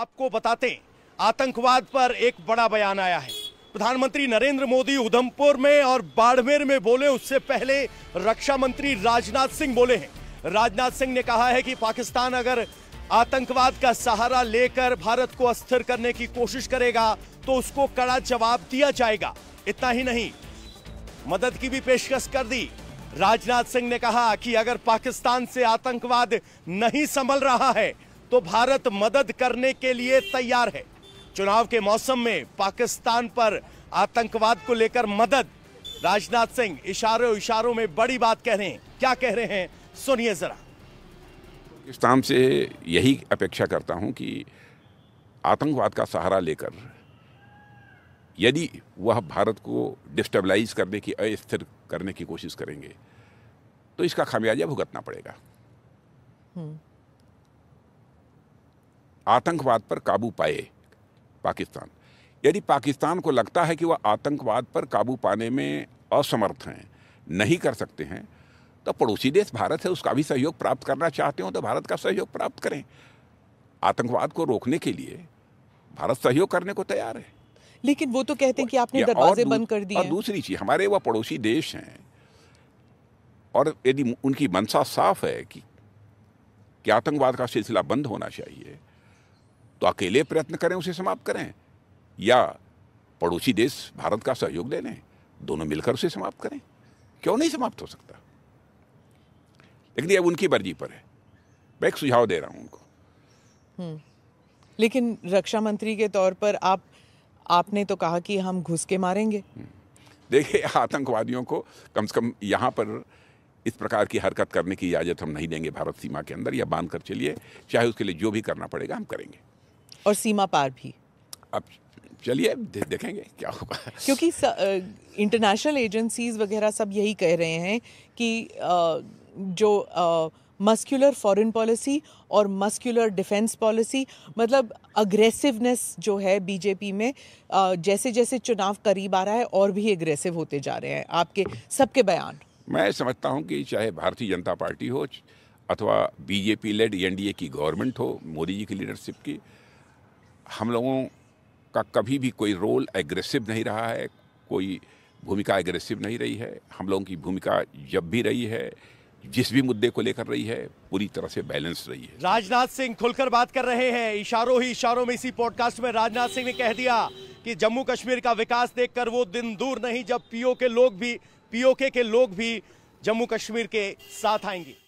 आपको बताते आतंकवाद पर एक बड़ा बयान आया है प्रधानमंत्री नरेंद्र मोदी उधमपुर में और बाड़मेर में बोले उससे पहले रक्षा मंत्री राजनाथ सिंह बोले हैं राजनाथ सिंह ने कहा है कि पाकिस्तान अगर आतंकवाद का सहारा लेकर भारत को अस्थिर करने की कोशिश करेगा तो उसको कड़ा जवाब दिया जाएगा इतना ही नहीं मदद की भी पेशकश कर दी राजनाथ सिंह ने कहा कि अगर पाकिस्तान से आतंकवाद नहीं संभल रहा है तो भारत मदद करने के लिए तैयार है चुनाव के मौसम में पाकिस्तान पर आतंकवाद को लेकर मदद राजनाथ सिंह इशारों इशारों में बड़ी बात कह रहे हैं क्या कह रहे हैं सुनिए जरा पाकिस्तान से यही अपेक्षा करता हूं कि आतंकवाद का सहारा लेकर यदि वह भारत को डिस्टेबलाइज करने की अस्थिर करने की कोशिश करेंगे तो इसका खामियाजा भुगतना पड़ेगा हम्म। आतंकवाद पर काबू पाए पाकिस्तान यदि पाकिस्तान को लगता है कि वह आतंकवाद पर काबू पाने में असमर्थ हैं नहीं कर सकते हैं तो पड़ोसी देश भारत है उसका भी सहयोग प्राप्त करना चाहते हो तो भारत का सहयोग प्राप्त करें आतंकवाद को रोकने के लिए भारत सहयोग करने को तैयार है लेकिन वो तो कहते हैं कि आपने दरवाजे बंद कर दिए और दूसरी चीज हमारे वह पड़ोसी देश हैं और यदि उनकी मंशा साफ है कि, कि आतंकवाद का सिलसिला बंद होना चाहिए तो अकेले प्रयत्न करें उसे समाप्त करें या पड़ोसी देश भारत का सहयोग ले लें दोनों मिलकर उसे समाप्त करें क्यों नहीं समाप्त हो सकता लेकिन अब उनकी मर्जी पर है मैं एक सुझाव दे रहा हूँ उनको हम्म। लेकिन रक्षा मंत्री के तौर पर आप आपने तो कहा कि हम घुस के मारेंगे हम्म। देखिए आतंकवादियों को कम से कम यहाँ पर इस प्रकार की हरकत करने की इजाज़त हम नहीं देंगे भारत सीमा के अंदर या बांध कर चलिए चाहे उसके लिए जो भी करना पड़ेगा हम करेंगे और सीमा पार भी अब चलिए दे, देखेंगे क्या होगा क्योंकि इंटरनेशनल एजेंसीज वगैरह सब यही कह रहे हैं कि आ, जो मस्कुलर फॉरेन पॉलिसी और मस्कुलर डिफेंस पॉलिसी मतलब अग्रेसिवनेस जो है बीजेपी में जैसे जैसे चुनाव करीब आ रहा है और भी अग्रेसिव होते जा रहे हैं आपके सबके बयान मैं समझता हूं कि चाहे भारतीय जनता पार्टी हो अथवा बीजेपी लेड एनडीए की गवर्नमेंट हो मोदी जी की लीडरशिप की हम लोगों का कभी भी कोई रोल एग्रेसिव नहीं रहा है कोई भूमिका एग्रेसिव नहीं रही है हम लोगों की भूमिका जब भी रही है जिस भी मुद्दे को लेकर रही है पूरी तरह से बैलेंस रही है राजनाथ सिंह खुलकर बात कर रहे हैं इशारों ही इशारों में इसी पॉडकास्ट में राजनाथ सिंह ने कह दिया कि जम्मू कश्मीर का विकास देखकर वो दिन दूर नहीं जब पीओके लोग भी पीओके के लोग भी जम्मू कश्मीर के साथ आएंगे